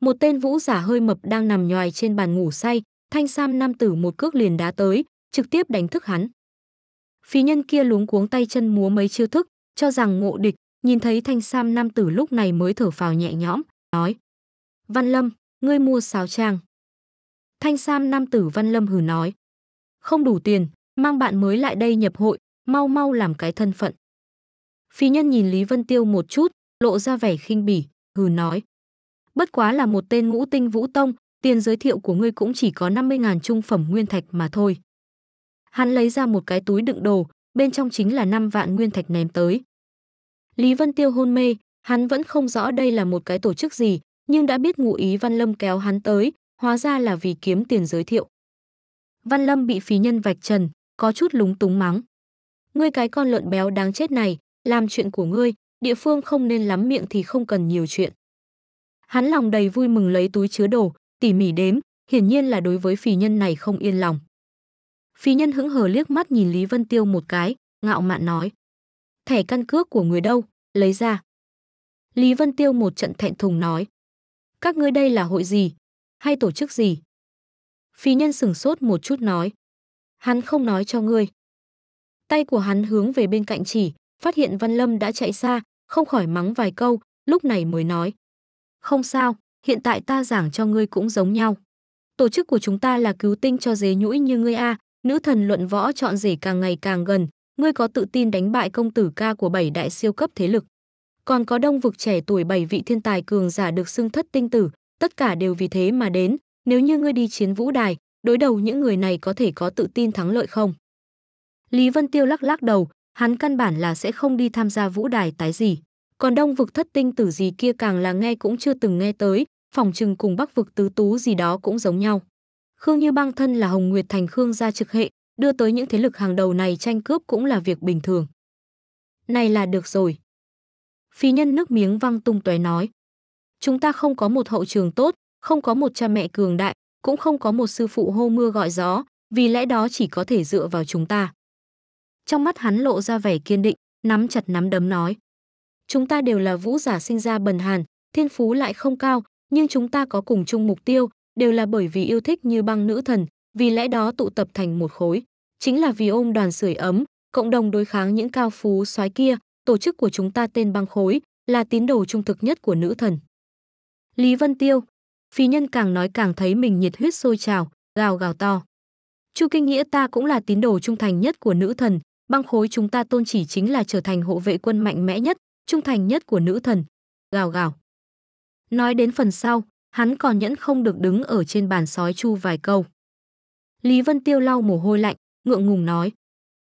một tên vũ giả hơi mập đang nằm nhòi trên bàn ngủ say, thanh sam nam tử một cước liền đá tới, trực tiếp đánh thức hắn. Phí nhân kia lúng cuống tay chân múa mấy chiêu thức, cho rằng ngộ địch, nhìn thấy thanh sam nam tử lúc này mới thở phào nhẹ nhõm, nói. Văn Lâm, ngươi mua sáo trang. Thanh sam nam tử Văn Lâm hừ nói. Không đủ tiền, mang bạn mới lại đây nhập hội, mau mau làm cái thân phận. Phí nhân nhìn Lý Vân Tiêu một chút, lộ ra vẻ khinh bỉ, hừ nói. Bất quá là một tên ngũ tinh vũ tông, tiền giới thiệu của ngươi cũng chỉ có 50.000 trung phẩm nguyên thạch mà thôi. Hắn lấy ra một cái túi đựng đồ, bên trong chính là 5 vạn nguyên thạch ném tới. Lý Vân Tiêu hôn mê, hắn vẫn không rõ đây là một cái tổ chức gì, nhưng đã biết ngụ ý Văn Lâm kéo hắn tới, hóa ra là vì kiếm tiền giới thiệu. Văn Lâm bị phí nhân vạch trần, có chút lúng túng mắng. Ngươi cái con lợn béo đáng chết này, làm chuyện của ngươi, địa phương không nên lắm miệng thì không cần nhiều chuyện. Hắn lòng đầy vui mừng lấy túi chứa đồ, tỉ mỉ đếm, hiển nhiên là đối với phì nhân này không yên lòng. Phí nhân hững hờ liếc mắt nhìn Lý Vân Tiêu một cái, ngạo mạn nói. Thẻ căn cước của người đâu, lấy ra. Lý Vân Tiêu một trận thẹn thùng nói. Các ngươi đây là hội gì? Hay tổ chức gì? Phí nhân sửng sốt một chút nói. Hắn không nói cho ngươi. Tay của hắn hướng về bên cạnh chỉ, phát hiện Văn Lâm đã chạy xa, không khỏi mắng vài câu, lúc này mới nói. Không sao, hiện tại ta giảng cho ngươi cũng giống nhau. Tổ chức của chúng ta là cứu tinh cho dế nhũi như ngươi a, nữ thần luận võ chọn rể càng ngày càng gần, ngươi có tự tin đánh bại công tử ca của bảy đại siêu cấp thế lực. Còn có đông vực trẻ tuổi bảy vị thiên tài cường giả được xưng thất tinh tử, tất cả đều vì thế mà đến, nếu như ngươi đi chiến vũ đài, đối đầu những người này có thể có tự tin thắng lợi không? Lý Vân Tiêu lắc lắc đầu, hắn căn bản là sẽ không đi tham gia vũ đài tái gì còn đông vực thất tinh tử gì kia càng là nghe cũng chưa từng nghe tới, phòng trừng cùng bắc vực tứ tú gì đó cũng giống nhau. Khương Như băng thân là Hồng Nguyệt Thành Khương gia trực hệ, đưa tới những thế lực hàng đầu này tranh cướp cũng là việc bình thường. Này là được rồi. Phi nhân nước miếng văng tung tóe nói. Chúng ta không có một hậu trường tốt, không có một cha mẹ cường đại, cũng không có một sư phụ hô mưa gọi gió, vì lẽ đó chỉ có thể dựa vào chúng ta. Trong mắt hắn lộ ra vẻ kiên định, nắm chặt nắm đấm nói chúng ta đều là vũ giả sinh ra bần hàn, thiên phú lại không cao, nhưng chúng ta có cùng chung mục tiêu, đều là bởi vì yêu thích như băng nữ thần, vì lẽ đó tụ tập thành một khối. Chính là vì ôm đoàn sưởi ấm, cộng đồng đối kháng những cao phú soái kia, tổ chức của chúng ta tên băng khối, là tín đồ trung thực nhất của nữ thần. Lý Vân Tiêu, phi nhân càng nói càng thấy mình nhiệt huyết sôi trào, gào gào to. Chu Kinh Nghĩa ta cũng là tín đồ trung thành nhất của nữ thần, băng khối chúng ta tôn chỉ chính là trở thành hộ vệ quân mạnh mẽ nhất, trung thành nhất của nữ thần. Gào gào. Nói đến phần sau, hắn còn nhẫn không được đứng ở trên bàn sói chu vài câu. Lý Vân Tiêu lau mồ hôi lạnh, ngượng ngùng nói.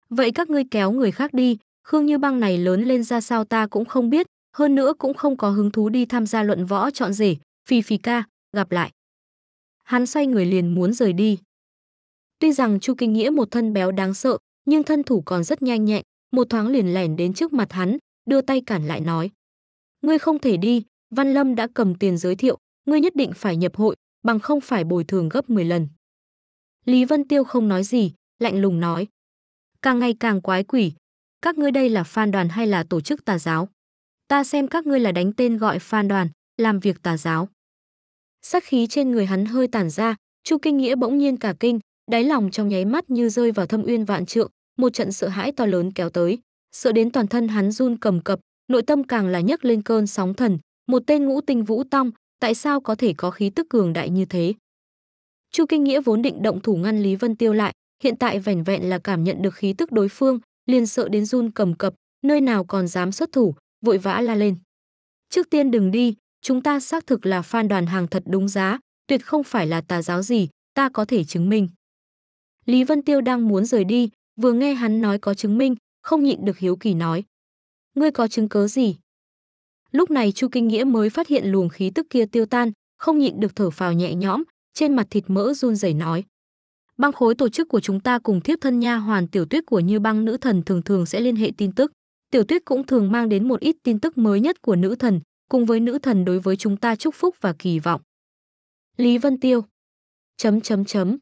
Vậy các ngươi kéo người khác đi, Khương Như Băng này lớn lên ra sao ta cũng không biết, hơn nữa cũng không có hứng thú đi tham gia luận võ chọn rể, phi phi ca, gặp lại. Hắn xoay người liền muốn rời đi. Tuy rằng Chu Kinh Nghĩa một thân béo đáng sợ, nhưng thân thủ còn rất nhanh nhẹn, một thoáng liền lẻn đến trước mặt hắn, đưa tay cản lại nói. Ngươi không thể đi, Văn Lâm đã cầm tiền giới thiệu, ngươi nhất định phải nhập hội, bằng không phải bồi thường gấp 10 lần. Lý Vân Tiêu không nói gì, lạnh lùng nói. Càng ngày càng quái quỷ, các ngươi đây là phan đoàn hay là tổ chức tà giáo? Ta xem các ngươi là đánh tên gọi phan đoàn, làm việc tà giáo. Sắc khí trên người hắn hơi tản ra, Chu Kinh Nghĩa bỗng nhiên cả kinh, đáy lòng trong nháy mắt như rơi vào thâm uyên vạn trượng, một trận sợ hãi to lớn kéo tới, sợ đến toàn thân hắn run cầm cập, nội tâm càng là nhấc lên cơn sóng thần, một tên ngũ tinh vũ tông, tại sao có thể có khí tức cường đại như thế? Chu Kinh Nghĩa vốn định động thủ ngăn Lý Vân Tiêu lại, hiện tại vẻn vẹn là cảm nhận được khí tức đối phương, liền sợ đến run cầm cập, nơi nào còn dám xuất thủ, vội vã la lên. Trước tiên đừng đi, chúng ta xác thực là phan đoàn hàng thật đúng giá, tuyệt không phải là tà giáo gì, ta có thể chứng minh. Lý Vân Tiêu đang muốn rời đi, vừa nghe hắn nói có chứng minh, không nhịn được hiếu kỳ nói. Ngươi có chứng cớ gì? Lúc này Chu Kinh Nghĩa mới phát hiện luồng khí tức kia tiêu tan, không nhịn được thở phào nhẹ nhõm, trên mặt thịt mỡ run rẩy nói. Băng khối tổ chức của chúng ta cùng thiếp thân nha hoàn tiểu tuyết của Như Băng nữ thần thường thường sẽ liên hệ tin tức. Tiểu tuyết cũng thường mang đến một ít tin tức mới nhất của nữ thần, cùng với nữ thần đối với chúng ta chúc phúc và kỳ vọng. Lý Vân Tiêu chấm chấm chấm.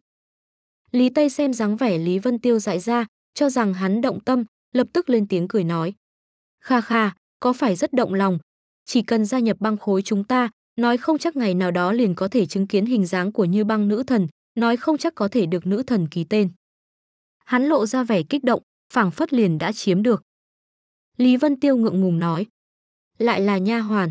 Lý Tây xem dáng vẻ Lý Vân Tiêu dại ra, cho rằng hắn động tâm, lập tức lên tiếng cười nói. Kha kha, có phải rất động lòng? Chỉ cần gia nhập băng khối chúng ta, nói không chắc ngày nào đó liền có thể chứng kiến hình dáng của như băng nữ thần, nói không chắc có thể được nữ thần ký tên. Hắn lộ ra vẻ kích động, phảng phất liền đã chiếm được. Lý Vân Tiêu ngượng ngùng nói, lại là nha hoàn.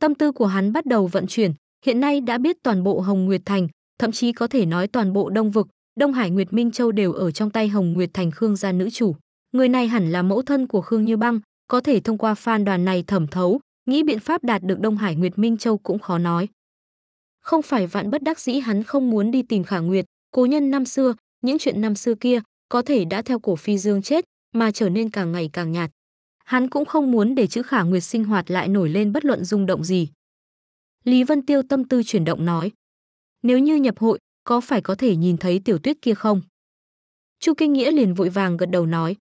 Tâm tư của hắn bắt đầu vận chuyển, hiện nay đã biết toàn bộ Hồng Nguyệt Thành, thậm chí có thể nói toàn bộ Đông Vực, Đông Hải Nguyệt Minh Châu đều ở trong tay Hồng Nguyệt Thành Khương gia nữ chủ người này hẳn là mẫu thân của Khương Như Băng, có thể thông qua fan đoàn này thẩm thấu, nghĩ biện pháp đạt được Đông Hải Nguyệt Minh Châu cũng khó nói. Không phải vạn bất đắc dĩ hắn không muốn đi tìm Khả Nguyệt, cố nhân năm xưa, những chuyện năm xưa kia có thể đã theo cổ phi dương chết mà trở nên càng ngày càng nhạt. Hắn cũng không muốn để chữ Khả Nguyệt sinh hoạt lại nổi lên bất luận rung động gì. Lý Vân Tiêu tâm tư chuyển động nói: "Nếu như nhập hội, có phải có thể nhìn thấy tiểu tuyết kia không?" Chu Kinh Nghĩa liền vội vàng gật đầu nói: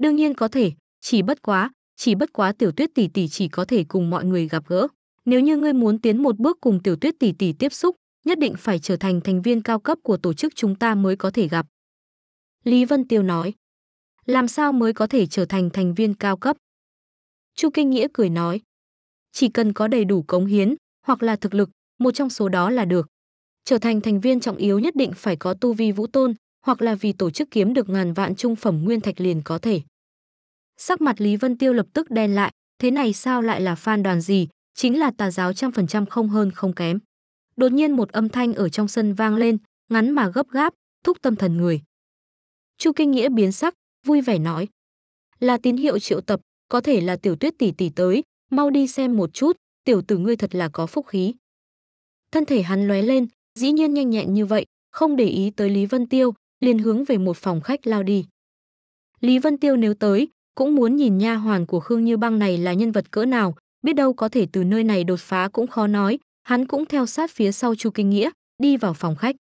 Đương nhiên có thể, chỉ bất quá, chỉ bất quá tiểu tuyết tỷ tỷ chỉ có thể cùng mọi người gặp gỡ. Nếu như ngươi muốn tiến một bước cùng tiểu tuyết tỷ tỷ tiếp xúc, nhất định phải trở thành thành viên cao cấp của tổ chức chúng ta mới có thể gặp. Lý Vân Tiêu nói, làm sao mới có thể trở thành thành viên cao cấp? Chu Kinh Nghĩa cười nói, chỉ cần có đầy đủ cống hiến hoặc là thực lực, một trong số đó là được. Trở thành thành viên trọng yếu nhất định phải có tu vi vũ tôn, hoặc là vì tổ chức kiếm được ngàn vạn trung phẩm nguyên thạch liền có thể. Sắc mặt Lý Vân Tiêu lập tức đen lại, thế này sao lại là phan đoàn gì, chính là tà giáo trăm phần trăm không hơn không kém. Đột nhiên một âm thanh ở trong sân vang lên, ngắn mà gấp gáp, thúc tâm thần người. Chu Kinh Nghĩa biến sắc, vui vẻ nói. Là tín hiệu triệu tập, có thể là tiểu tuyết tỷ tỷ tới, mau đi xem một chút, tiểu tử ngươi thật là có phúc khí. Thân thể hắn lóe lên, dĩ nhiên nhanh nhẹn như vậy, không để ý tới Lý Vân Tiêu, liền hướng về một phòng khách lao đi. Lý Vân Tiêu nếu tới, cũng muốn nhìn nha hoàn của Khương Như Băng này là nhân vật cỡ nào, biết đâu có thể từ nơi này đột phá cũng khó nói, hắn cũng theo sát phía sau Chu Kinh Nghĩa, đi vào phòng khách.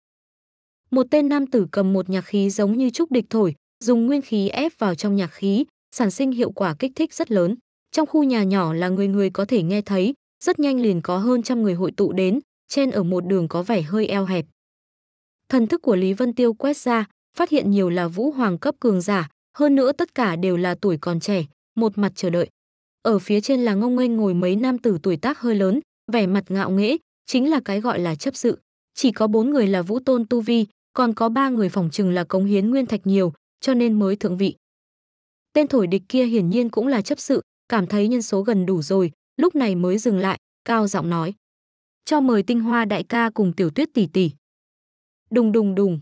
Một tên nam tử cầm một nhạc khí giống như trúc địch thổi, dùng nguyên khí ép vào trong nhạc khí, sản sinh hiệu quả kích thích rất lớn. Trong khu nhà nhỏ là người người có thể nghe thấy, rất nhanh liền có hơn trăm người hội tụ đến, trên ở một đường có vẻ hơi eo hẹp. Thần thức của Lý Vân Tiêu quét ra, phát hiện nhiều là vũ hoàng cấp cường giả, hơn nữa tất cả đều là tuổi còn trẻ, một mặt chờ đợi. Ở phía trên là ngông nghênh ngồi mấy nam tử tuổi tác hơi lớn, vẻ mặt ngạo nghễ, chính là cái gọi là chấp sự. Chỉ có bốn người là vũ tôn tu vi, còn có ba người phòng trừng là cống hiến nguyên thạch nhiều, cho nên mới thượng vị. Tên thổi địch kia hiển nhiên cũng là chấp sự, cảm thấy nhân số gần đủ rồi, lúc này mới dừng lại, cao giọng nói. Cho mời tinh hoa đại ca cùng tiểu tuyết tỷ tỷ. Đùng đùng đùng.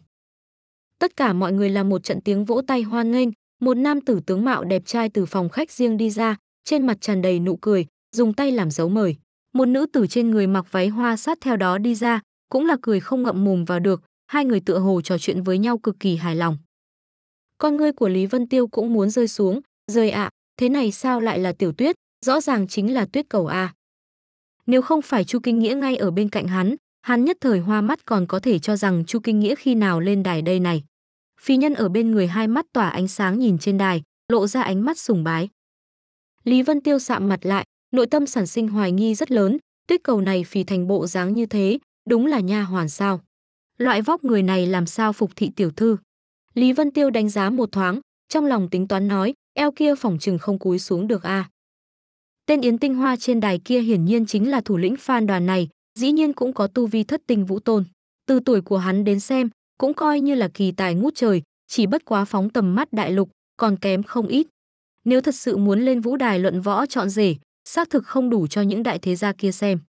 Tất cả mọi người là một trận tiếng vỗ tay hoan nghênh, một nam tử tướng mạo đẹp trai từ phòng khách riêng đi ra, trên mặt tràn đầy nụ cười, dùng tay làm dấu mời. Một nữ tử trên người mặc váy hoa sát theo đó đi ra, cũng là cười không ngậm mồm vào được, hai người tựa hồ trò chuyện với nhau cực kỳ hài lòng. Con ngươi của Lý Vân Tiêu cũng muốn rơi xuống, rơi ạ, thế này sao lại là tiểu tuyết, rõ ràng chính là tuyết cầu a. Nếu không phải Chu Kinh Nghĩa ngay ở bên cạnh hắn, hắn nhất thời hoa mắt còn có thể cho rằng Chu Kinh Nghĩa khi nào lên đài đây này phi nhân ở bên người hai mắt tỏa ánh sáng nhìn trên đài, lộ ra ánh mắt sùng bái. Lý Vân Tiêu sạm mặt lại, nội tâm sản sinh hoài nghi rất lớn, tuyết cầu này phì thành bộ dáng như thế, đúng là nha hoàn sao. Loại vóc người này làm sao phục thị tiểu thư. Lý Vân Tiêu đánh giá một thoáng, trong lòng tính toán nói, eo kia phòng trừng không cúi xuống được a. À. Tên Yến Tinh Hoa trên đài kia hiển nhiên chính là thủ lĩnh phan đoàn này, dĩ nhiên cũng có tu vi thất tinh vũ tôn. Từ tuổi của hắn đến xem, cũng coi như là kỳ tài ngút trời, chỉ bất quá phóng tầm mắt đại lục, còn kém không ít. Nếu thật sự muốn lên vũ đài luận võ chọn rể, xác thực không đủ cho những đại thế gia kia xem.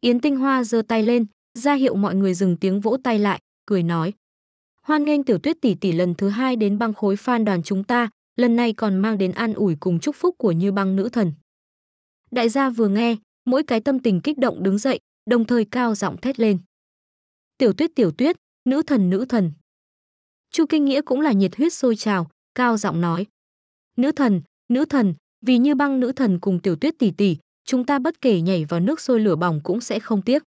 Yến Tinh Hoa giơ tay lên, ra hiệu mọi người dừng tiếng vỗ tay lại, cười nói. Hoan nghênh tiểu tuyết tỷ tỷ lần thứ hai đến băng khối phan đoàn chúng ta, lần này còn mang đến an ủi cùng chúc phúc của như băng nữ thần. Đại gia vừa nghe, mỗi cái tâm tình kích động đứng dậy, đồng thời cao giọng thét lên. Tiểu tuyết tiểu tuyết, nữ thần nữ thần. Chu Kinh Nghĩa cũng là nhiệt huyết sôi trào, cao giọng nói: "Nữ thần, nữ thần, vì như băng nữ thần cùng tiểu tuyết tỷ tỷ, chúng ta bất kể nhảy vào nước sôi lửa bỏng cũng sẽ không tiếc."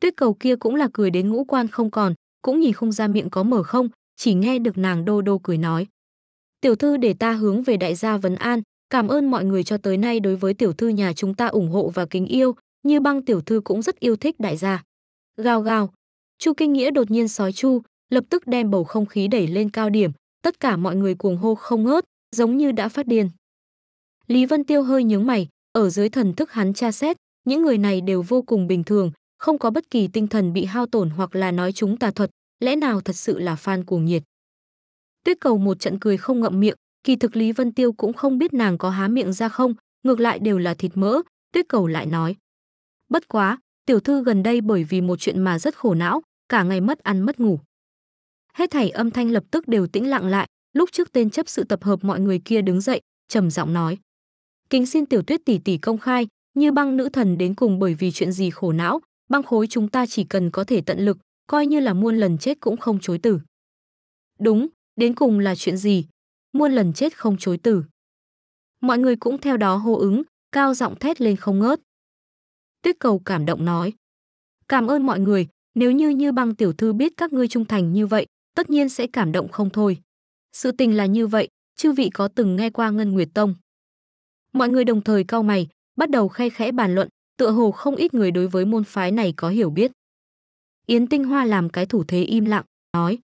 Tuyết cầu kia cũng là cười đến ngũ quan không còn, cũng nhìn không ra miệng có mở không, chỉ nghe được nàng đô đô cười nói: "Tiểu thư để ta hướng về đại gia vấn an, cảm ơn mọi người cho tới nay đối với tiểu thư nhà chúng ta ủng hộ và kính yêu, như băng tiểu thư cũng rất yêu thích đại gia." Gào gào, Chu Kinh Nghĩa đột nhiên sói chu, lập tức đem bầu không khí đẩy lên cao điểm, tất cả mọi người cuồng hô không ngớt, giống như đã phát điên. Lý Vân Tiêu hơi nhướng mày, ở dưới thần thức hắn tra xét, những người này đều vô cùng bình thường, không có bất kỳ tinh thần bị hao tổn hoặc là nói chúng tà thuật, lẽ nào thật sự là fan cuồng nhiệt. Tuyết cầu một trận cười không ngậm miệng, kỳ thực Lý Vân Tiêu cũng không biết nàng có há miệng ra không, ngược lại đều là thịt mỡ, Tuyết cầu lại nói. Bất quá, tiểu thư gần đây bởi vì một chuyện mà rất khổ não, cả ngày mất ăn mất ngủ. Hết thảy âm thanh lập tức đều tĩnh lặng lại, lúc trước tên chấp sự tập hợp mọi người kia đứng dậy, trầm giọng nói: "Kính xin tiểu tuyết tỷ tỷ công khai, như băng nữ thần đến cùng bởi vì chuyện gì khổ não, băng khối chúng ta chỉ cần có thể tận lực, coi như là muôn lần chết cũng không chối từ." "Đúng, đến cùng là chuyện gì?" Muôn lần chết không chối từ. Mọi người cũng theo đó hô ứng, cao giọng thét lên không ngớt. Tuyết cầu cảm động nói. Cảm ơn mọi người, nếu như như băng tiểu thư biết các ngươi trung thành như vậy, tất nhiên sẽ cảm động không thôi. Sự tình là như vậy, chư vị có từng nghe qua Ngân Nguyệt Tông. Mọi người đồng thời cau mày, bắt đầu khe khẽ bàn luận, tựa hồ không ít người đối với môn phái này có hiểu biết. Yến Tinh Hoa làm cái thủ thế im lặng, nói.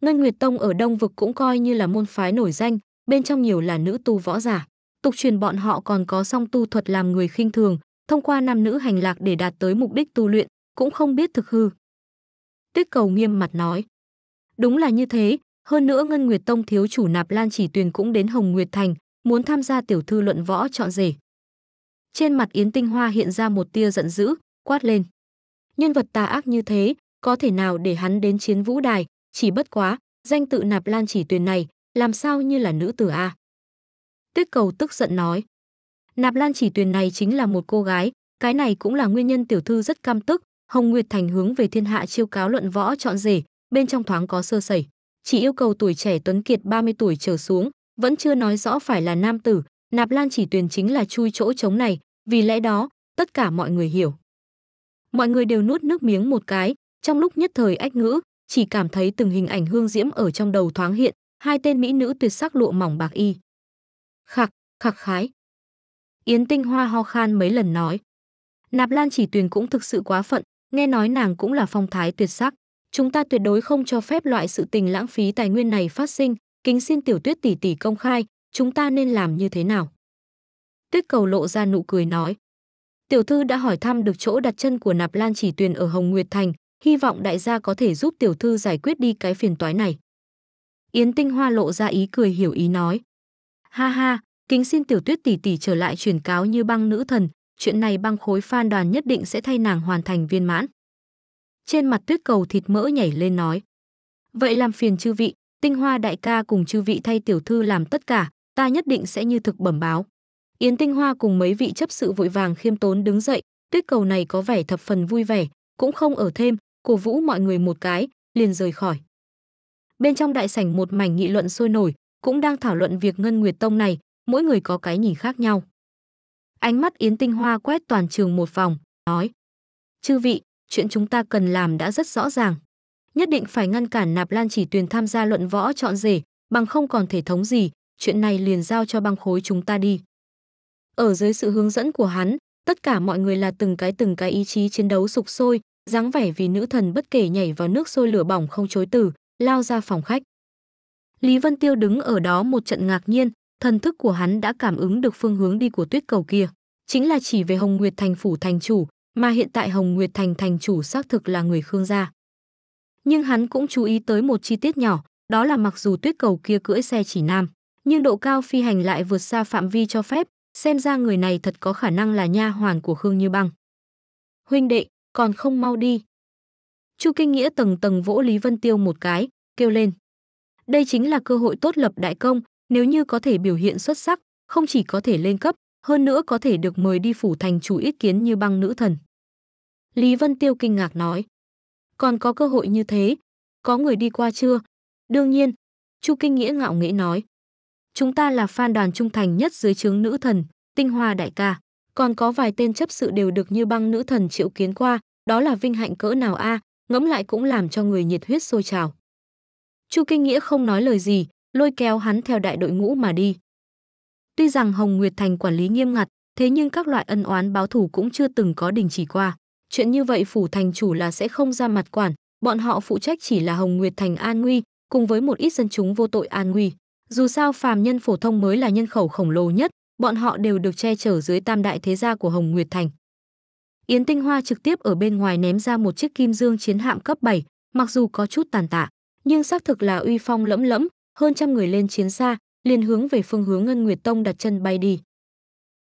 Ngân Nguyệt Tông ở Đông Vực cũng coi như là môn phái nổi danh, bên trong nhiều là nữ tu võ giả. Tục truyền bọn họ còn có song tu thuật làm người khinh thường, thông qua nam nữ hành lạc để đạt tới mục đích tu luyện, cũng không biết thực hư. Tuyết cầu nghiêm mặt nói. Đúng là như thế, hơn nữa Ngân Nguyệt Tông thiếu chủ nạp lan chỉ tuyền cũng đến Hồng Nguyệt Thành, muốn tham gia tiểu thư luận võ chọn rể. Trên mặt Yến Tinh Hoa hiện ra một tia giận dữ, quát lên. Nhân vật tà ác như thế, có thể nào để hắn đến chiến vũ đài, chỉ bất quá, danh tự nạp lan chỉ tuyền này, làm sao như là nữ tử a Tuyết cầu tức giận nói. Nạp Lan Chỉ Tuyền này chính là một cô gái, cái này cũng là nguyên nhân tiểu thư rất cam tức, Hồng Nguyệt Thành hướng về thiên hạ chiêu cáo luận võ chọn rể, bên trong thoáng có sơ sẩy, chỉ yêu cầu tuổi trẻ tuấn kiệt 30 tuổi trở xuống, vẫn chưa nói rõ phải là nam tử, Nạp Lan Chỉ Tuyền chính là chui chỗ trống này, vì lẽ đó, tất cả mọi người hiểu. Mọi người đều nuốt nước miếng một cái, trong lúc nhất thời ách ngữ, chỉ cảm thấy từng hình ảnh hương diễm ở trong đầu thoáng hiện, hai tên mỹ nữ tuyệt sắc lụa mỏng bạc y. Khạc, khạc khái, Yến Tinh Hoa ho khan mấy lần nói. Nạp Lan chỉ tuyền cũng thực sự quá phận, nghe nói nàng cũng là phong thái tuyệt sắc. Chúng ta tuyệt đối không cho phép loại sự tình lãng phí tài nguyên này phát sinh, kính xin tiểu tuyết tỷ tỷ công khai, chúng ta nên làm như thế nào? Tuyết cầu lộ ra nụ cười nói. Tiểu thư đã hỏi thăm được chỗ đặt chân của Nạp Lan chỉ tuyền ở Hồng Nguyệt Thành, hy vọng đại gia có thể giúp tiểu thư giải quyết đi cái phiền toái này. Yến Tinh Hoa lộ ra ý cười hiểu ý nói. Ha ha, Kính xin Tiểu Tuyết tỷ tỷ trở lại truyền cáo như băng nữ thần, chuyện này băng khối fan đoàn nhất định sẽ thay nàng hoàn thành viên mãn. Trên mặt Tuyết Cầu thịt mỡ nhảy lên nói: "Vậy làm phiền chư vị, Tinh Hoa đại ca cùng chư vị thay tiểu thư làm tất cả, ta nhất định sẽ như thực bẩm báo." Yến Tinh Hoa cùng mấy vị chấp sự vội vàng khiêm tốn đứng dậy, Tuyết Cầu này có vẻ thập phần vui vẻ, cũng không ở thêm, cổ vũ mọi người một cái, liền rời khỏi. Bên trong đại sảnh một mảnh nghị luận sôi nổi, cũng đang thảo luận việc Ngân Nguyệt Tông này, mỗi người có cái nhìn khác nhau. Ánh mắt Yến Tinh Hoa quét toàn trường một vòng, nói. Chư vị, chuyện chúng ta cần làm đã rất rõ ràng. Nhất định phải ngăn cản nạp lan chỉ tuyền tham gia luận võ chọn rể, bằng không còn thể thống gì, chuyện này liền giao cho băng khối chúng ta đi. Ở dưới sự hướng dẫn của hắn, tất cả mọi người là từng cái từng cái ý chí chiến đấu sục sôi, dáng vẻ vì nữ thần bất kể nhảy vào nước sôi lửa bỏng không chối từ, lao ra phòng khách. Lý Vân Tiêu đứng ở đó một trận ngạc nhiên, thần thức của hắn đã cảm ứng được phương hướng đi của tuyết cầu kia, chính là chỉ về Hồng Nguyệt Thành phủ thành chủ, mà hiện tại Hồng Nguyệt Thành thành chủ xác thực là người Khương gia. Nhưng hắn cũng chú ý tới một chi tiết nhỏ, đó là mặc dù tuyết cầu kia cưỡi xe chỉ nam, nhưng độ cao phi hành lại vượt xa phạm vi cho phép, xem ra người này thật có khả năng là nha hoàn của Khương Như Băng. Huynh đệ, còn không mau đi. Chu Kinh Nghĩa tầng tầng vỗ Lý Vân Tiêu một cái, kêu lên. Đây chính là cơ hội tốt lập đại công, nếu như có thể biểu hiện xuất sắc, không chỉ có thể lên cấp, hơn nữa có thể được mời đi phủ thành chủ ý kiến như băng nữ thần. Lý Vân Tiêu kinh ngạc nói, còn có cơ hội như thế, có người đi qua chưa? Đương nhiên, Chu Kinh Nghĩa ngạo nghễ nói, chúng ta là fan đoàn trung thành nhất dưới trướng nữ thần, tinh hoa đại ca. Còn có vài tên chấp sự đều được như băng nữ thần triệu kiến qua, đó là vinh hạnh cỡ nào a ngẫm lại cũng làm cho người nhiệt huyết sôi trào. Chu Kinh Nghĩa không nói lời gì, lôi kéo hắn theo đại đội ngũ mà đi. Tuy rằng Hồng Nguyệt Thành quản lý nghiêm ngặt, thế nhưng các loại ân oán báo thù cũng chưa từng có đình chỉ qua. Chuyện như vậy phủ thành chủ là sẽ không ra mặt quản, bọn họ phụ trách chỉ là Hồng Nguyệt Thành an nguy, cùng với một ít dân chúng vô tội an nguy. Dù sao phàm nhân phổ thông mới là nhân khẩu khổng lồ nhất, bọn họ đều được che chở dưới tam đại thế gia của Hồng Nguyệt Thành. Yến Tinh Hoa trực tiếp ở bên ngoài ném ra một chiếc kim dương chiến hạm cấp 7, mặc dù có chút tàn tạ, nhưng xác thực là uy phong lẫm lẫm, hơn trăm người lên chiến xa, liền hướng về phương hướng Ngân Nguyệt Tông đặt chân bay đi.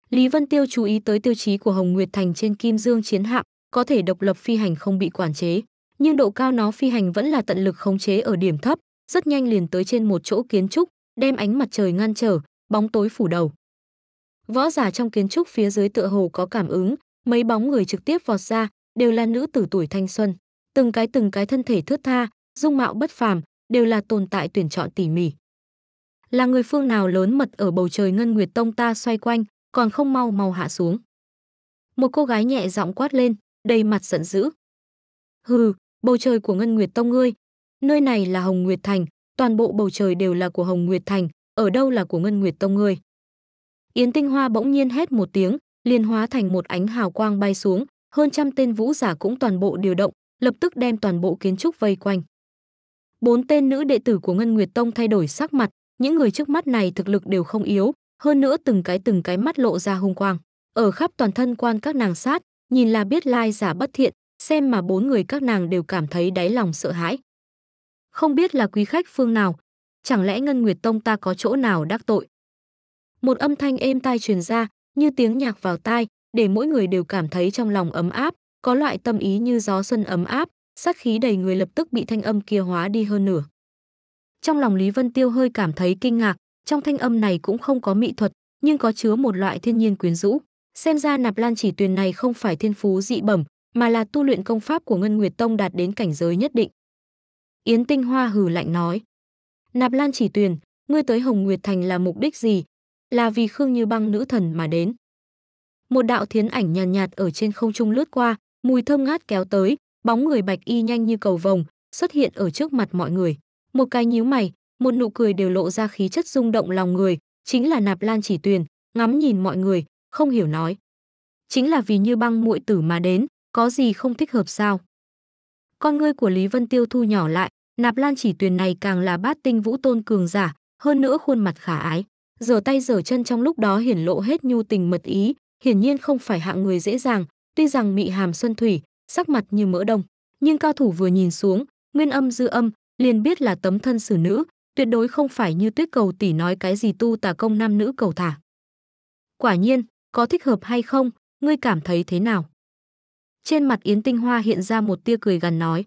Lý Vân Tiêu chú ý tới tiêu chí của Hồng Nguyệt Thành trên Kim Dương chiến hạm, có thể độc lập phi hành không bị quản chế, nhưng độ cao nó phi hành vẫn là tận lực khống chế ở điểm thấp, rất nhanh liền tới trên một chỗ kiến trúc, đem ánh mặt trời ngăn trở, bóng tối phủ đầu. Võ giả trong kiến trúc phía dưới tựa hồ có cảm ứng, mấy bóng người trực tiếp vọt ra, đều là nữ tử tuổi thanh xuân, từng cái từng cái thân thể thướt tha, dung mạo bất phàm, đều là tồn tại tuyển chọn tỉ mỉ. Là người phương nào lớn mật ở bầu trời ngân nguyệt tông ta xoay quanh, còn không mau mau hạ xuống. Một cô gái nhẹ giọng quát lên, đầy mặt giận dữ. Hừ, bầu trời của ngân nguyệt tông ngươi, nơi này là Hồng Nguyệt Thành, toàn bộ bầu trời đều là của Hồng Nguyệt Thành, ở đâu là của ngân nguyệt tông ngươi. Yến Tinh Hoa bỗng nhiên hét một tiếng, liền hóa thành một ánh hào quang bay xuống, hơn trăm tên vũ giả cũng toàn bộ điều động, lập tức đem toàn bộ kiến trúc vây quanh bốn tên nữ đệ tử của Ngân Nguyệt Tông thay đổi sắc mặt, những người trước mắt này thực lực đều không yếu, hơn nữa từng cái từng cái mắt lộ ra hung quang. Ở khắp toàn thân quan các nàng sát, nhìn là biết lai giả bất thiện, xem mà bốn người các nàng đều cảm thấy đáy lòng sợ hãi. Không biết là quý khách phương nào, chẳng lẽ Ngân Nguyệt Tông ta có chỗ nào đắc tội? Một âm thanh êm tai truyền ra, như tiếng nhạc vào tai, để mỗi người đều cảm thấy trong lòng ấm áp, có loại tâm ý như gió xuân ấm áp, sát khí đầy người lập tức bị thanh âm kia hóa đi hơn nửa. Trong lòng Lý Vân Tiêu hơi cảm thấy kinh ngạc, trong thanh âm này cũng không có mỹ thuật, nhưng có chứa một loại thiên nhiên quyến rũ. Xem ra nạp lan chỉ tuyền này không phải thiên phú dị bẩm, mà là tu luyện công pháp của Ngân Nguyệt Tông đạt đến cảnh giới nhất định. Yến Tinh Hoa hừ lạnh nói. Nạp lan chỉ tuyền, ngươi tới Hồng Nguyệt Thành là mục đích gì? Là vì Khương Như Băng nữ thần mà đến. Một đạo thiến ảnh nhàn nhạt, nhạt ở trên không trung lướt qua, mùi thơm ngát kéo tới, bóng người bạch y nhanh như cầu vồng, xuất hiện ở trước mặt mọi người. Một cái nhíu mày, một nụ cười đều lộ ra khí chất rung động lòng người, chính là Nạp Lan Chỉ Tuyền, ngắm nhìn mọi người, không hiểu nói. Chính là vì như băng muội tử mà đến, có gì không thích hợp sao? Con ngươi của Lý Vân Tiêu thu nhỏ lại, Nạp Lan Chỉ Tuyền này càng là bát tinh vũ tôn cường giả, hơn nữa khuôn mặt khả ái, giở tay giở chân trong lúc đó hiển lộ hết nhu tình mật ý, hiển nhiên không phải hạng người dễ dàng, tuy rằng mị hàm xuân thủy, sắc mặt như mỡ đông. Nhưng cao thủ vừa nhìn xuống, nguyên âm dư âm, liền biết là tấm thân xử nữ, tuyệt đối không phải như tuyết cầu tỷ nói cái gì tu tà công nam nữ cầu thả. Quả nhiên, có thích hợp hay không, ngươi cảm thấy thế nào? Trên mặt Yến Tinh Hoa hiện ra một tia cười gằn nói.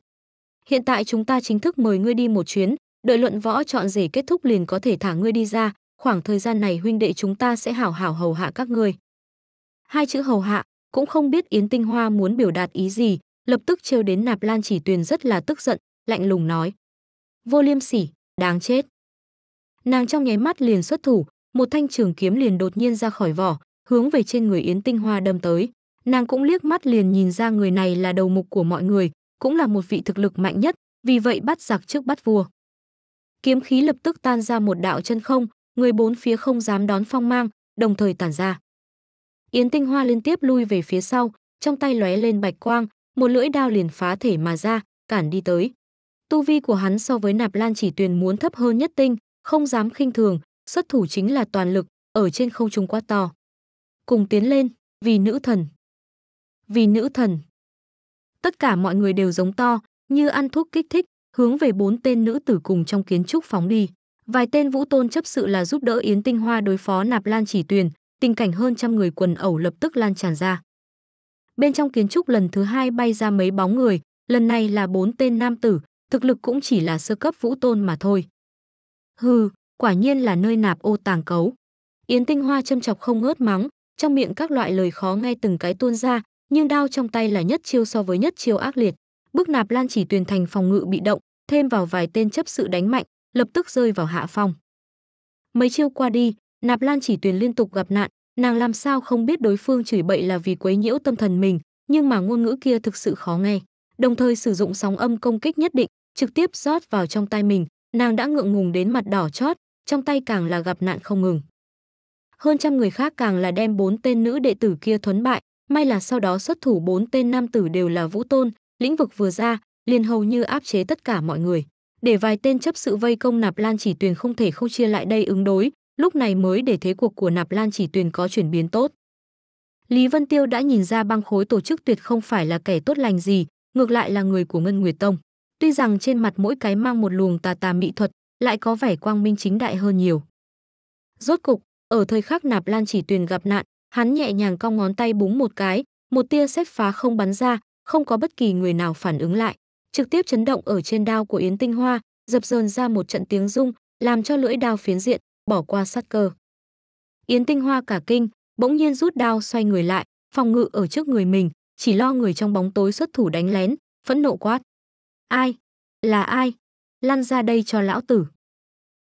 Hiện tại chúng ta chính thức mời ngươi đi một chuyến, đợi luận võ chọn rể kết thúc liền có thể thả ngươi đi ra, khoảng thời gian này huynh đệ chúng ta sẽ hảo hảo hầu hạ các ngươi. Hai chữ hầu hạ cũng không biết Yến Tinh Hoa muốn biểu đạt ý gì, lập tức trêu đến Nạp Lan Chỉ Tuyền rất là tức giận, lạnh lùng nói: "Vô liêm sỉ, đáng chết." Nàng trong nháy mắt liền xuất thủ, một thanh trường kiếm liền đột nhiên ra khỏi vỏ, hướng về trên người Yến Tinh Hoa đâm tới. Nàng cũng liếc mắt liền nhìn ra người này là đầu mục của mọi người, cũng là một vị thực lực mạnh nhất, vì vậy bắt giặc trước bắt vua. Kiếm khí lập tức tan ra một đạo chân không, người bốn phía không dám đón phong mang, đồng thời tản ra. Yến Tinh Hoa liên tiếp lui về phía sau, trong tay lóe lên bạch quang, một lưỡi đao liền phá thể mà ra, cản đi tới. Tu vi của hắn so với Nạp Lan Chỉ Tuyền muốn thấp hơn nhất tinh, không dám khinh thường, xuất thủ chính là toàn lực, ở trên không trung quá to. Cùng tiến lên, vì nữ thần. Vì nữ thần. Tất cả mọi người đều giống to, như ăn thuốc kích thích, hướng về bốn tên nữ tử cùng trong kiến trúc phóng đi. Vài tên vũ tôn chấp sự là giúp đỡ Yến Tinh Hoa đối phó Nạp Lan Chỉ Tuyền, tình cảnh hơn trăm người quần ẩu lập tức lan tràn ra. Bên trong kiến trúc lần thứ hai bay ra mấy bóng người, lần này là bốn tên nam tử, thực lực cũng chỉ là sơ cấp vũ tôn mà thôi. Hừ, quả nhiên là nơi nạp ô tàng cấu. Yến Tinh Hoa châm chọc không ngớt mắng, trong miệng các loại lời khó nghe từng cái tuôn ra, nhưng đao trong tay là nhất chiêu so với nhất chiêu ác liệt. bước nạp lan chỉ tuyền thành phòng ngự bị động, thêm vào vài tên chấp sự đánh mạnh, lập tức rơi vào hạ phong. Mấy chiêu qua đi, Nạp Lan chỉ tuyền liên tục gặp nạn, nàng làm sao không biết đối phương chửi bậy là vì quấy nhiễu tâm thần mình, nhưng mà ngôn ngữ kia thực sự khó nghe. Đồng thời sử dụng sóng âm công kích nhất định, trực tiếp rót vào trong tay mình, nàng đã ngượng ngùng đến mặt đỏ chót, trong tay càng là gặp nạn không ngừng. Hơn trăm người khác càng là đem bốn tên nữ đệ tử kia thuấn bại, may là sau đó xuất thủ bốn tên nam tử đều là vũ tôn, lĩnh vực vừa ra, liền hầu như áp chế tất cả mọi người. Để vài tên chấp sự vây công nạp lan chỉ tuyền không thể không chia lại đây ứng đối, lúc này mới để thế cuộc của Nạp Lan chỉ tuyền có chuyển biến tốt. Lý Vân Tiêu đã nhìn ra băng khối tổ chức tuyệt không phải là kẻ tốt lành gì, ngược lại là người của Ngân Nguyệt Tông. Tuy rằng trên mặt mỗi cái mang một luồng tà tà mỹ thuật, lại có vẻ quang minh chính đại hơn nhiều. Rốt cục, ở thời khắc Nạp Lan chỉ tuyền gặp nạn, hắn nhẹ nhàng cong ngón tay búng một cái, một tia xếp phá không bắn ra, không có bất kỳ người nào phản ứng lại, trực tiếp chấn động ở trên đao của Yến Tinh Hoa, dập dờn ra một trận tiếng rung, làm cho lưỡi đao phiến diện, bỏ qua sát cơ. Yến Tinh Hoa cả kinh, bỗng nhiên rút đao xoay người lại, phòng ngự ở trước người mình, chỉ lo người trong bóng tối xuất thủ đánh lén, phẫn nộ quát. Ai? Là ai? Lăn ra đây cho lão tử.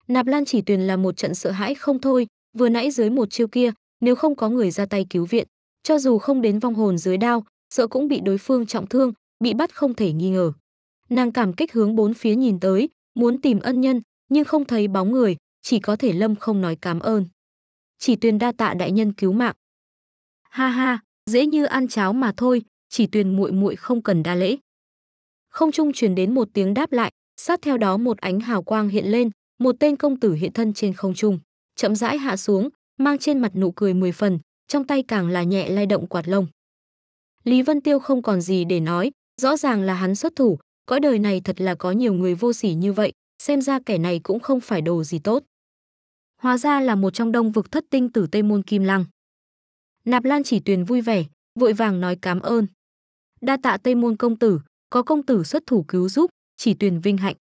Nạp Lan chỉ tuyền là một trận sợ hãi không thôi, vừa nãy dưới một chiêu kia, nếu không có người ra tay cứu viện, cho dù không đến vong hồn dưới đao, sợ cũng bị đối phương trọng thương, bị bắt không thể nghi ngờ. Nàng cảm kích hướng bốn phía nhìn tới, muốn tìm ân nhân, nhưng không thấy bóng người, chỉ có thể Lâm không nói cảm ơn. Chỉ Tuyền đa tạ đại nhân cứu mạng. Ha ha, dễ như ăn cháo mà thôi, chỉ Tuyền muội muội không cần đa lễ. Không trung truyền đến một tiếng đáp lại, sát theo đó một ánh hào quang hiện lên, một tên công tử hiện thân trên không trung, chậm rãi hạ xuống, mang trên mặt nụ cười mười phần, trong tay càng là nhẹ lay động quạt lông. Lý Vân Tiêu không còn gì để nói, rõ ràng là hắn xuất thủ, cõi đời này thật là có nhiều người vô sỉ như vậy, xem ra kẻ này cũng không phải đồ gì tốt hóa ra là một trong đông vực thất tinh tử Tây Môn Kim Lăng. Nạp Lan chỉ tuyền vui vẻ, vội vàng nói cảm ơn. Đa tạ Tây Môn công tử, có công tử xuất thủ cứu giúp, chỉ tuyền vinh hạnh.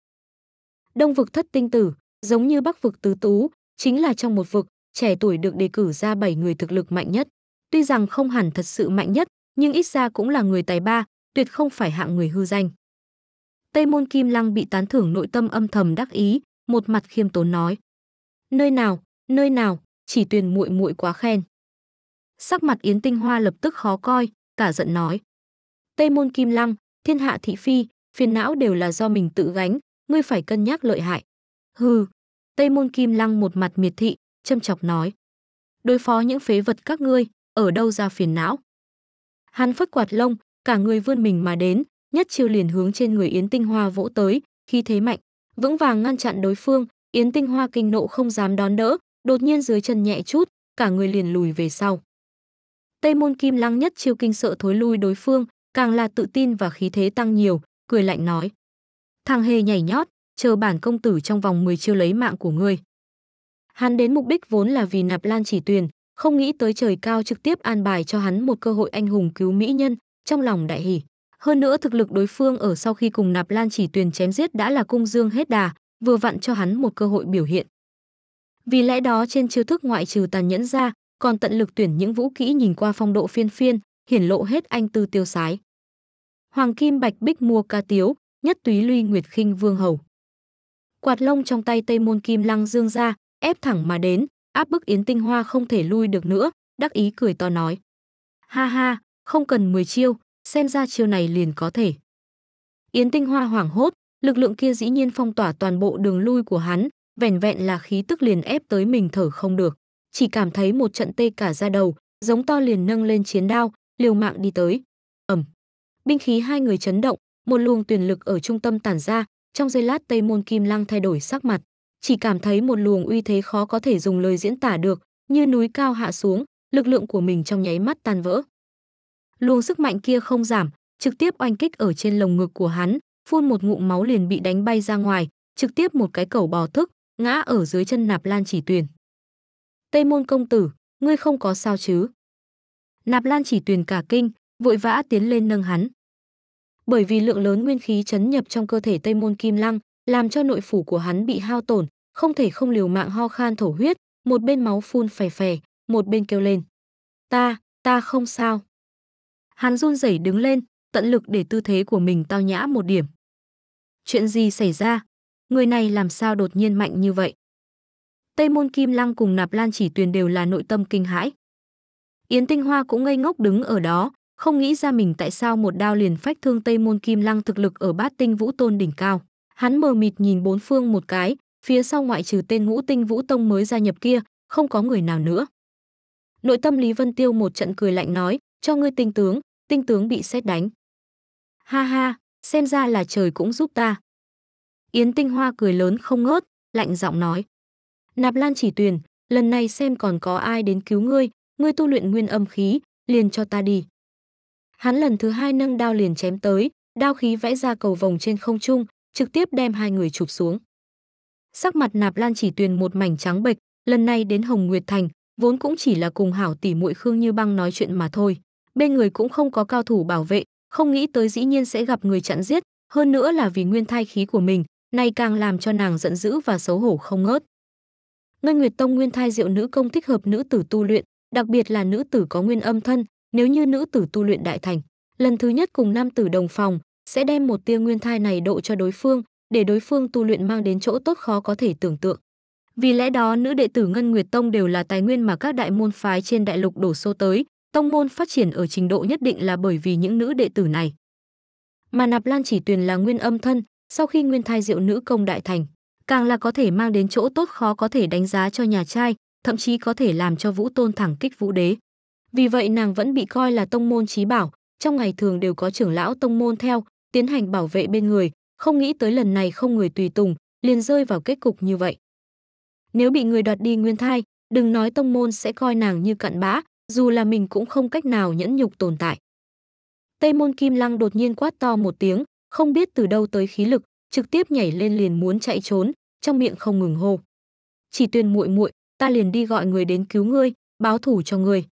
Đông vực thất tinh tử, giống như bắc vực tứ tú, chính là trong một vực, trẻ tuổi được đề cử ra bảy người thực lực mạnh nhất. Tuy rằng không hẳn thật sự mạnh nhất, nhưng ít ra cũng là người tài ba, tuyệt không phải hạng người hư danh. Tây môn kim lăng bị tán thưởng nội tâm âm thầm đắc ý, một mặt khiêm tốn nói. Nơi nào, nơi nào, chỉ tuyền muội muội quá khen. Sắc mặt Yến Tinh Hoa lập tức khó coi, cả giận nói. Tây môn kim lăng, thiên hạ thị phi, phiền não đều là do mình tự gánh, ngươi phải cân nhắc lợi hại. Hừ, Tây môn kim lăng một mặt miệt thị, châm chọc nói. Đối phó những phế vật các ngươi, ở đâu ra phiền não? Hắn phất quạt lông, cả người vươn mình mà đến, nhất chiêu liền hướng trên người Yến Tinh Hoa vỗ tới, khi thế mạnh, vững vàng ngăn chặn đối phương, Yến Tinh Hoa kinh nộ không dám đón đỡ, đột nhiên dưới chân nhẹ chút, cả người liền lùi về sau. Tây môn kim lăng nhất chiêu kinh sợ thối lui đối phương, càng là tự tin và khí thế tăng nhiều, cười lạnh nói. Thằng hề nhảy nhót, chờ bản công tử trong vòng 10 chiêu lấy mạng của ngươi. Hắn đến mục đích vốn là vì nạp lan chỉ tuyền, không nghĩ tới trời cao trực tiếp an bài cho hắn một cơ hội anh hùng cứu mỹ nhân, trong lòng đại hỉ. Hơn nữa thực lực đối phương ở sau khi cùng nạp lan chỉ tuyền chém giết đã là cung dương hết đà, vừa vặn cho hắn một cơ hội biểu hiện. Vì lẽ đó trên chiêu thức ngoại trừ tàn nhẫn ra, còn tận lực tuyển những vũ kỹ nhìn qua phong độ phiên phiên, hiển lộ hết anh tư tiêu sái. Hoàng kim bạch bích mua ca tiếu, nhất túy luy nguyệt khinh vương hầu. Quạt lông trong tay Tây Môn Kim Lăng dương ra, ép thẳng mà đến, áp bức Yến Tinh Hoa không thể lui được nữa, đắc ý cười to nói. Ha ha, không cần 10 chiêu, xem ra chiêu này liền có thể. Yến Tinh Hoa hoảng hốt, lực lượng kia dĩ nhiên phong tỏa toàn bộ đường lui của hắn, vẻn vẹn là khí tức liền ép tới mình thở không được, chỉ cảm thấy một trận tê cả da đầu, giống to liền nâng lên chiến đao, liều mạng đi tới. Ầm. Binh khí hai người chấn động, một luồng tuyền lực ở trung tâm tản ra, trong giây lát Tây Môn Kim Lăng thay đổi sắc mặt, chỉ cảm thấy một luồng uy thế khó có thể dùng lời diễn tả được, như núi cao hạ xuống, lực lượng của mình trong nháy mắt tan vỡ. Luồng sức mạnh kia không giảm, trực tiếp oanh kích ở trên lồng ngực của hắn, phun một ngụm máu liền bị đánh bay ra ngoài, trực tiếp một cái cẩu bò thức, ngã ở dưới chân Nạp Lan Chỉ Tuyền. "Tây Môn công tử, ngươi không có sao chứ?" Nạp Lan Chỉ Tuyền cả kinh, vội vã tiến lên nâng hắn. Bởi vì lượng lớn nguyên khí chấn nhập trong cơ thể Tây Môn Kim Lăng, làm cho nội phủ của hắn bị hao tổn, không thể không liều mạng ho khan thổ huyết, một bên máu phun phè phè, một bên kêu lên. "Ta, ta không sao." Hắn run rẩy đứng lên, tận lực để tư thế của mình tao nhã một điểm. Chuyện gì xảy ra? Người này làm sao đột nhiên mạnh như vậy? Tây Môn Kim Lăng cùng Nạp Lan Chỉ Tuyền đều là nội tâm kinh hãi. Yến Tinh Hoa cũng ngây ngốc đứng ở đó, không nghĩ ra mình tại sao một đao liền phách thương Tây Môn Kim Lăng thực lực ở bát tinh vũ tôn đỉnh cao. Hắn mờ mịt nhìn bốn phương một cái, phía sau ngoại trừ tên ngũ tinh vũ tông mới gia nhập kia, không có người nào nữa. Nội tâm Lý Vân Tiêu một trận cười lạnh nói, cho ngươi tinh tướng, tinh tướng bị xét đánh. Ha ha, xem ra là trời cũng giúp ta. Yến Tinh Hoa cười lớn không ngớt, lạnh giọng nói. Nạp Lan chỉ tuyền, lần này xem còn có ai đến cứu ngươi, ngươi tu luyện nguyên âm khí, liền cho ta đi. Hắn lần thứ hai nâng đao liền chém tới, đao khí vẽ ra cầu vòng trên không trung, trực tiếp đem hai người chụp xuống. Sắc mặt Nạp Lan chỉ tuyền một mảnh trắng bệch, lần này đến Hồng Nguyệt Thành, vốn cũng chỉ là cùng hảo tỷ muội Khương Như Băng nói chuyện mà thôi. Bên người cũng không có cao thủ bảo vệ, không nghĩ tới dĩ nhiên sẽ gặp người chặn giết, hơn nữa là vì nguyên thai khí của mình, nay càng làm cho nàng giận dữ và xấu hổ không ngớt. Ngân Nguyệt Tông nguyên thai diệu nữ công thích hợp nữ tử tu luyện, đặc biệt là nữ tử có nguyên âm thân, nếu như nữ tử tu luyện đại thành, lần thứ nhất cùng nam tử đồng phòng, sẽ đem một tia nguyên thai này độ cho đối phương, để đối phương tu luyện mang đến chỗ tốt khó có thể tưởng tượng. Vì lẽ đó nữ đệ tử Ngân Nguyệt Tông đều là tài nguyên mà các đại môn phái trên đại lục đổ xô tới, Tông môn phát triển ở trình độ nhất định là bởi vì những nữ đệ tử này. Mà Nạp Lan Chỉ Tuyền là nguyên âm thân, sau khi nguyên thai diệu nữ công đại thành, càng là có thể mang đến chỗ tốt khó có thể đánh giá cho nhà trai, thậm chí có thể làm cho Vũ Tôn thẳng kích Vũ Đế. Vì vậy nàng vẫn bị coi là tông môn trí bảo, trong ngày thường đều có trưởng lão tông môn theo, tiến hành bảo vệ bên người, không nghĩ tới lần này không người tùy tùng, liền rơi vào kết cục như vậy. Nếu bị người đoạt đi nguyên thai, đừng nói tông môn sẽ coi nàng như cặn bã, dù là mình cũng không cách nào nhẫn nhục tồn tại. Tây môn kim lăng đột nhiên quát to một tiếng, không biết từ đâu tới khí lực, trực tiếp nhảy lên liền muốn chạy trốn, trong miệng không ngừng hô. Chỉ tuyên muội muội, ta liền đi gọi người đến cứu ngươi, báo thủ cho ngươi.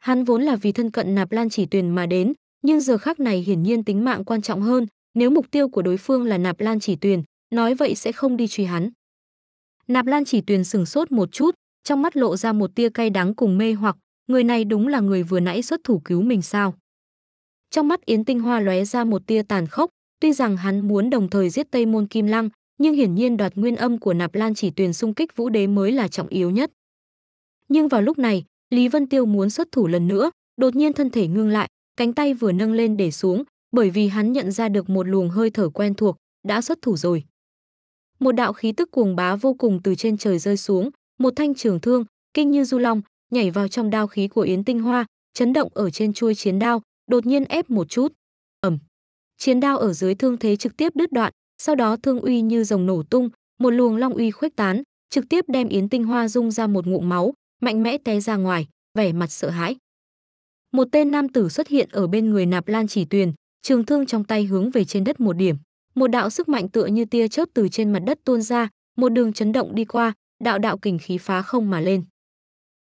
Hắn vốn là vì thân cận nạp lan chỉ tuyền mà đến, nhưng giờ khác này hiển nhiên tính mạng quan trọng hơn, nếu mục tiêu của đối phương là nạp lan chỉ tuyền, nói vậy sẽ không đi truy hắn. Nạp lan chỉ tuyền sừng sốt một chút, trong mắt lộ ra một tia cay đắng cùng mê hoặc, người này đúng là người vừa nãy xuất thủ cứu mình sao? Trong mắt Yến Tinh Hoa lóe ra một tia tàn khốc, tuy rằng hắn muốn đồng thời giết Tây Môn Kim Lăng, nhưng hiển nhiên đoạt nguyên âm của Nạp Lan Chỉ Tuyền xung kích Vũ Đế mới là trọng yếu nhất. Nhưng vào lúc này, Lý Vân Tiêu muốn xuất thủ lần nữa, đột nhiên thân thể ngưng lại, cánh tay vừa nâng lên để xuống, bởi vì hắn nhận ra được một luồng hơi thở quen thuộc, đã xuất thủ rồi. Một đạo khí tức cuồng bá vô cùng từ trên trời rơi xuống, một thanh trường thương, kinh như du long, nhảy vào trong đao khí của Yến Tinh Hoa, chấn động ở trên chuôi chiến đao, đột nhiên ép một chút. Ầm. Chiến đao ở dưới thương thế trực tiếp đứt đoạn, sau đó thương uy như rồng nổ tung, một luồng long uy khuếch tán, trực tiếp đem Yến Tinh Hoa dung ra một ngụm máu, mạnh mẽ té ra ngoài, vẻ mặt sợ hãi. Một tên nam tử xuất hiện ở bên người Nạp Lan Chỉ Tuyền, trường thương trong tay hướng về trên đất một điểm. Một đạo sức mạnh tựa như tia chớp từ trên mặt đất tuôn ra, một đường chấn động đi qua, đạo đạo kình khí phá không mà lên.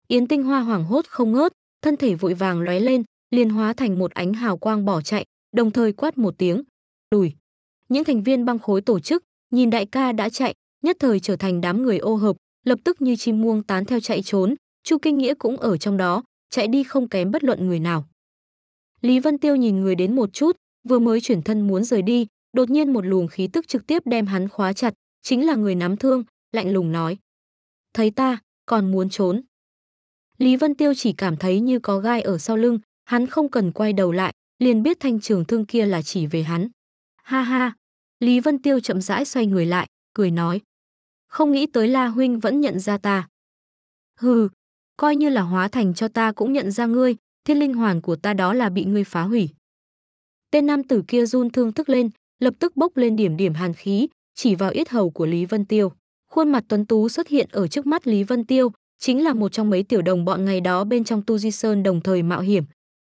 Yến Tinh Hoa hoảng hốt không ngớt, thân thể vội vàng lóe lên, liền hóa thành một ánh hào quang bỏ chạy, đồng thời quát một tiếng, "Lùi!" Những thành viên băng khối tổ chức nhìn đại ca đã chạy, nhất thời trở thành đám người ô hợp, lập tức như chim muông tán theo chạy trốn, Chu Kinh Nghĩa cũng ở trong đó, chạy đi không kém bất luận người nào. Lý Vân Tiêu nhìn người đến một chút, vừa mới chuyển thân muốn rời đi, đột nhiên một luồng khí tức trực tiếp đem hắn khóa chặt, chính là người nắm thương, lạnh lùng nói: "Thấy ta, còn muốn trốn?" Lý Vân Tiêu chỉ cảm thấy như có gai ở sau lưng, hắn không cần quay đầu lại, liền biết thanh trường thương kia là chỉ về hắn. Ha ha, Lý Vân Tiêu chậm rãi xoay người lại, cười nói. Không nghĩ tới La Huynh vẫn nhận ra ta. Hừ, coi như là hóa thành cho ta cũng nhận ra ngươi, thiên linh hoàn của ta đó là bị ngươi phá hủy. Tên nam tử kia run thương tức lên, lập tức bốc lên điểm điểm hàn khí, chỉ vào yết hầu của Lý Vân Tiêu. Khuôn mặt tuấn tú xuất hiện ở trước mắt Lý Vân Tiêu, chính là một trong mấy tiểu đồng bọn ngày đó bên trong Tu Di Sơn đồng thời mạo hiểm,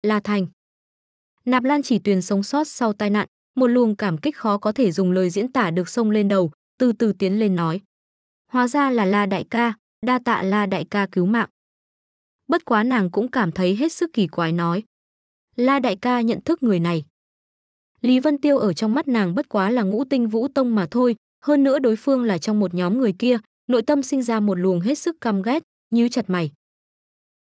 La Thành. Nạp Lan chỉ tuyền sống sót sau tai nạn, một luồng cảm kích khó có thể dùng lời diễn tả được sông lên đầu, từ từ tiến lên nói. Hóa ra là La Đại ca, đa tạ La Đại ca cứu mạng. Bất quá nàng cũng cảm thấy hết sức kỳ quái nói. La Đại ca nhận thức người này. Lý Vân Tiêu ở trong mắt nàng bất quá là ngũ tinh vũ tông mà thôi, hơn nữa đối phương là trong một nhóm người kia, nội tâm sinh ra một luồng hết sức căm ghét, nhíu chặt mày.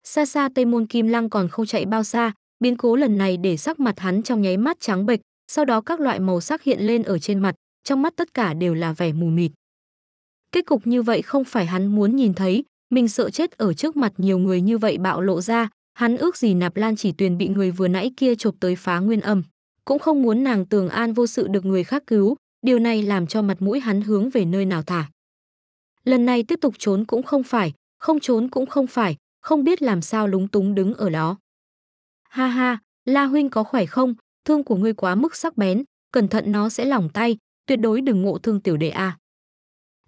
Xa xa Tây Môn Kim Lăng còn không chạy bao xa, biến cố lần này để sắc mặt hắn trong nháy mắt trắng bệch, sau đó các loại màu sắc hiện lên ở trên mặt, trong mắt tất cả đều là vẻ mù mịt. Kết cục như vậy không phải hắn muốn nhìn thấy, mình sợ chết ở trước mặt nhiều người như vậy bạo lộ ra, hắn ước gì nạp lan chỉ tuyền bị người vừa nãy kia chụp tới phá nguyên âm. Cũng không muốn nàng tường an vô sự được người khác cứu, điều này làm cho mặt mũi hắn hướng về nơi nào thả. Lần này tiếp tục trốn cũng không phải, không trốn cũng không phải, không biết làm sao lúng túng đứng ở đó. Ha ha, La Huynh có khỏe không, thương của ngươi quá mức sắc bén, cẩn thận nó sẽ lỏng tay, tuyệt đối đừng ngộ thương tiểu đệ a. À.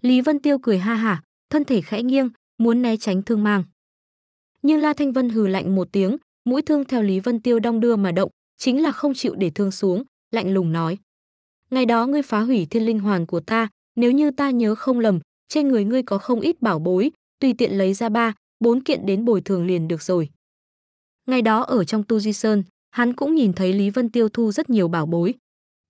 Lý Vân Tiêu cười ha hả, thân thể khẽ nghiêng, muốn né tránh thương mang. Nhưng La Thanh Vân hừ lạnh một tiếng, mũi thương theo Lý Vân Tiêu đong đưa mà động, chính là không chịu để thương xuống, lạnh lùng nói: "Ngày đó ngươi phá hủy thiên linh hoàn của ta, nếu như ta nhớ không lầm, trên người ngươi có không ít bảo bối, tùy tiện lấy ra ba, bốn kiện đến bồi thường liền được rồi. Ngày đó ở trong Tu di Sơn, hắn cũng nhìn thấy Lý Vân tiêu thu rất nhiều bảo bối.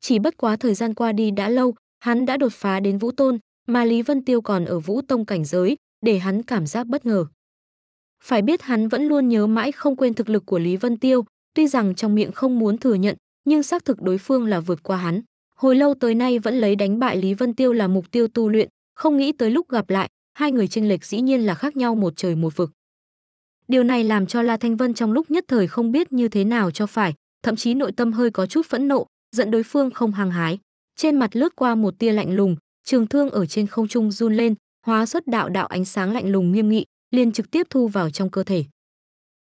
Chỉ bất quá thời gian qua đi đã lâu, hắn đã đột phá đến Vũ Tôn, mà Lý Vân Tiêu còn ở Vũ Tông cảnh giới, để hắn cảm giác bất ngờ. Phải biết hắn vẫn luôn nhớ mãi không quên thực lực của Lý Vân Tiêu, tuy rằng trong miệng không muốn thừa nhận, nhưng xác thực đối phương là vượt qua hắn. Hồi lâu tới nay vẫn lấy đánh bại Lý Vân Tiêu là mục tiêu tu luyện, không nghĩ tới lúc gặp lại, hai người chênh lệch dĩ nhiên là khác nhau một trời một vực. Điều này làm cho La Thanh Vân trong lúc nhất thời không biết như thế nào cho phải, thậm chí nội tâm hơi có chút phẫn nộ, giận đối phương không hàng hái. Trên mặt lướt qua một tia lạnh lùng, trường thương ở trên không trung run lên, hóa xuất đạo đạo ánh sáng lạnh lùng nghiêm nghị, liền trực tiếp thu vào trong cơ thể.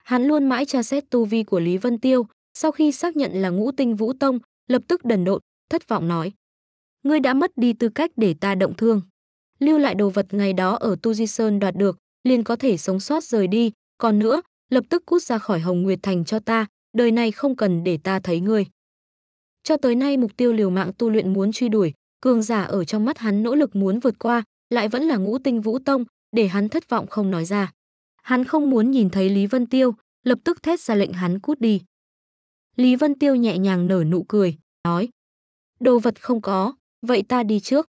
Hắn luôn mãi tra xét tu vi của Lý Vân Tiêu, sau khi xác nhận là ngũ tinh vũ tông, lập tức đần độn, thất vọng nói. Ngươi đã mất đi tư cách để ta động thương lưu lại đồ vật ngày đó ở Tu Di Sơn đoạt được, liền có thể sống sót rời đi, còn nữa, lập tức cút ra khỏi Hồng Nguyệt Thành cho ta, đời này không cần để ta thấy ngươi. Cho tới nay mục tiêu liều mạng tu luyện muốn truy đuổi, cường giả ở trong mắt hắn nỗ lực muốn vượt qua, lại vẫn là ngũ tinh vũ tông, để hắn thất vọng không nói ra. Hắn không muốn nhìn thấy Lý Vân Tiêu, lập tức thét ra lệnh hắn cút đi. Lý Vân Tiêu nhẹ nhàng nở nụ cười, nói Đồ vật không có, vậy ta đi trước.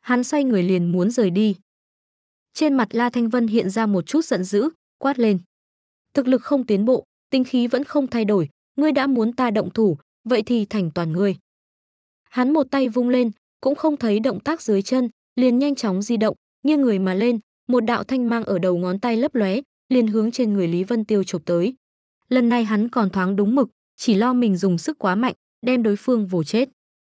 Hắn xoay người liền muốn rời đi. Trên mặt La Thanh Vân hiện ra một chút giận dữ, quát lên. Thực lực không tiến bộ, tinh khí vẫn không thay đổi, ngươi đã muốn ta động thủ, vậy thì thành toàn ngươi. Hắn một tay vung lên, cũng không thấy động tác dưới chân, liền nhanh chóng di động, nghiêng người mà lên, một đạo thanh mang ở đầu ngón tay lấp lóe, liền hướng trên người Lý Vân Tiêu chụp tới. Lần này hắn còn thoáng đúng mực, chỉ lo mình dùng sức quá mạnh, đem đối phương vồ chết.